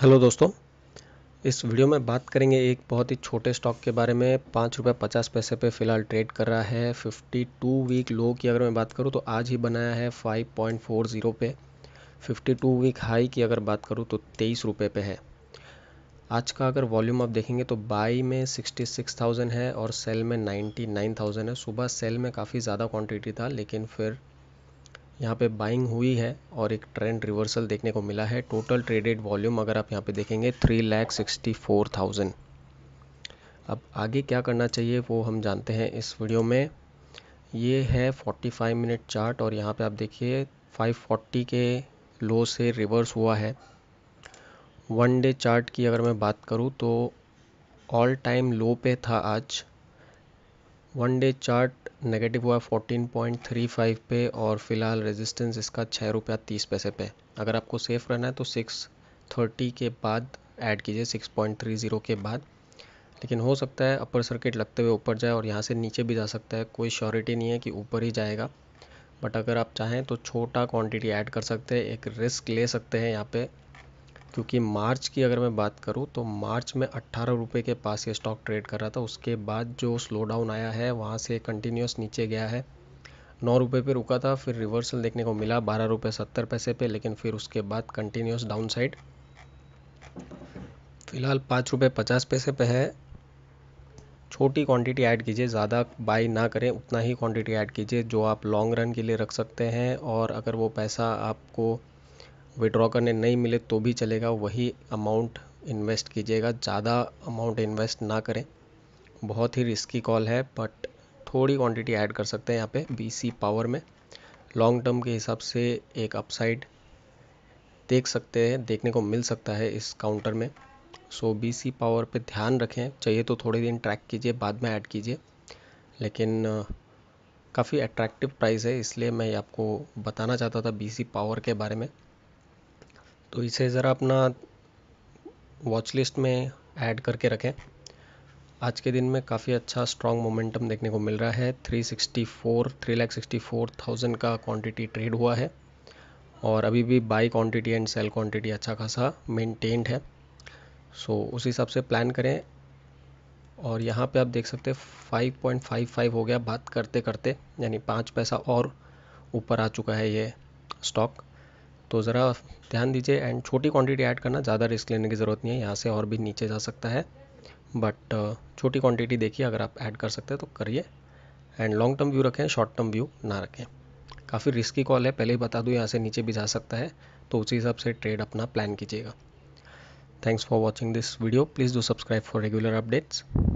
hello दोस्तों इस video में बात करेंगे एक बहुत ही छोटे स्टॉक के बारे में पाँच रुपये पचास पैसे पे फिलहाल ट्रेड कर रहा है फिफ्टी टू वीक लो की अगर मैं बात करूँ तो आज ही बनाया है फाइव पॉइंट फोर ज़ीरो पे फिफ्टी टू वीक हाई की अगर बात करूँ तो तेईस रुपये पे है आज का अगर वॉल्यूम आप देखेंगे तो बाई में सिक्सटी सिक्स थाउजेंड है और सेल में नाइन्टी नाइन थाउजेंड है सुबह सेल में काफ़ी ज़्यादा क्वान्टिटी था लेकिन फिर यहाँ पे बाइंग हुई है और एक ट्रेंड रिवर्सल देखने को मिला है टोटल ट्रेडेड वॉल्यूम अगर आप यहाँ पे देखेंगे three lakh sixty four thousand अब आगे क्या करना चाहिए वो हम जानते हैं इस वीडियो में ये है फोर्टी फाइव मिनट चार्ट और यहाँ पे आप देखिए फाइव फोर्टी के लो से रिवर्स हुआ है वन डे चार्ट की अगर मैं बात करूँ तो ऑल टाइम लो पे था आज वन डे चार्ट नेगेटिव हुआ फोर्टीन पॉइंट थ्री फाइव पे और फिलहाल रेजिस्टेंस इसका छः रुपया तीस पैसे पे अगर आपको सेफ़ रहना है तो सिक्स थर्टी के बाद ऐड कीजिए सिक्स पॉइंट थ्री ज़ीरो के बाद लेकिन हो सकता है अपर सर्किट लगते हुए ऊपर जाए और यहाँ से नीचे भी जा सकता है कोई श्योरिटी नहीं है कि ऊपर ही जाएगा बट अगर आप चाहें तो छोटा क्वान्टिटी ऐड कर सकते हैं एक रिस्क ले सकते हैं यहाँ पर क्योंकि मार्च की अगर मैं बात करूँ तो मार्च में अट्ठारह रुपये के पास ये स्टॉक ट्रेड कर रहा था उसके बाद जो स्लो डाउन आया है वहाँ से कंटिन्यूस नीचे गया है नौ रुपये पर रुका था फिर रिवर्सल देखने को मिला बारह रुपये सत्तर पैसे पे लेकिन फिर उसके बाद कंटिन्यूस डाउन साइड फ़िलहाल पाँच रुपये पचास पैसे पे है छोटी क्वांटिटी ऐड कीजिए ज़्यादा बाई ना करें उतना ही क्वांटिटी ऐड कीजिए जो आप लॉन्ग रन के लिए रख सकते हैं और अगर वो पैसा आपको विड्रॉ करने नहीं मिले तो भी चलेगा वही अमाउंट इन्वेस्ट कीजिएगा ज़्यादा अमाउंट इन्वेस्ट ना करें बहुत ही रिस्की कॉल है बट थोड़ी क्वांटिटी ऐड कर सकते हैं यहाँ पे बीसी पावर में लॉन्ग टर्म के हिसाब से एक अपसाइड देख सकते हैं देखने को मिल सकता है इस काउंटर में सो बी सी पावर पे ध्यान रखें चाहिए तो थोड़े दिन ट्रैक कीजिए बाद में ऐड कीजिए लेकिन काफ़ी अट्रैक्टिव प्राइस है इसलिए मैं आपको बताना चाहता था बी सी पावर के बारे में तो इसे ज़रा अपना वॉच लिस्ट में ऐड करके रखें आज के दिन में काफ़ी अच्छा स्ट्रॉन्ग मोमेंटम देखने को मिल रहा है 364 three lakh sixty four thousand का क्वांटिटी ट्रेड हुआ है और अभी भी buy quantity and sell quantity अच्छा खासा मेंटेन्ड है सो so, उस हिसाब से प्लान करें और यहाँ पे आप देख सकते हैं 5.55 हो गया बात करते करते यानी पाँच पैसा और ऊपर आ चुका है ये स्टॉक तो ज़रा ध्यान दीजिए एंड छोटी क्वांटिटी ऐड करना ज़्यादा रिस्क लेने की ज़रूरत नहीं है यहाँ से और भी नीचे जा सकता है बट uh, छोटी क्वांटिटी देखिए अगर आप ऐड कर सकते हैं तो करिए एंड लॉन्ग टर्म व्यू रखें शॉर्ट टर्म व्यू ना रखें काफ़ी रिस्की कॉल है पहले ही बता दूँ यहाँ से नीचे भी जा सकता है तो उसी हिसाब से ट्रेड अपना प्लान कीजिएगा thanks for watching this video please do subscribe for regular updates